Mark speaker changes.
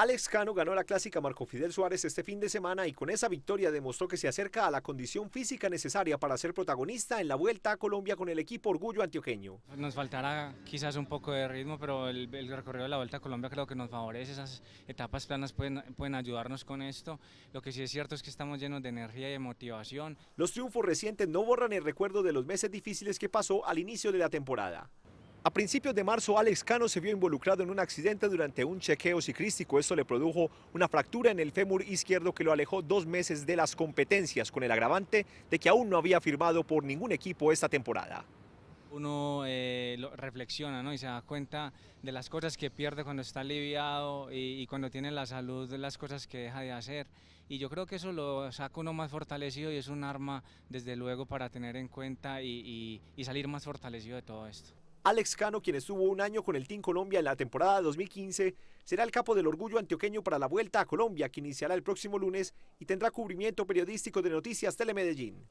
Speaker 1: Alex Cano ganó la clásica Marco Fidel Suárez este fin de semana y con esa victoria demostró que se acerca a la condición física necesaria para ser protagonista en la vuelta a Colombia con el equipo Orgullo Antioqueño.
Speaker 2: Nos faltará quizás un poco de ritmo, pero el, recorrido de la vuelta a Colombia creo que nos favorece, esas etapas planas pueden ayudarnos con esto. Lo que sí es cierto es que estamos llenos de energía y de
Speaker 1: motivación. Los triunfos recientes no borran el recuerdo de los meses difíciles que pasó al inicio de la temporada. A principios de marzo, Alex Cano se vio involucrado en un accidente durante un chequeo ciclístico. Esto le produjo una fractura en el fémur izquierdo que lo alejó dos meses de las competencias, con el agravante de que aún no había firmado por ningún equipo esta temporada.
Speaker 2: Uno eh, reflexiona ¿no? y se da cuenta de las cosas que pierde cuando está aliviado y, cuando tiene la salud, de las cosas que deja de hacer. Y yo creo que eso lo saca uno más fortalecido y es un arma, desde luego, para tener en cuenta y salir más fortalecido de todo esto.
Speaker 1: Alex Cano, quien estuvo un año con el Team Colombia en la temporada 2015, será el capo del orgullo antioqueño para la vuelta a Colombia, que iniciará el próximo lunes y tendrá cubrimiento periodístico de Noticias Telemedellín.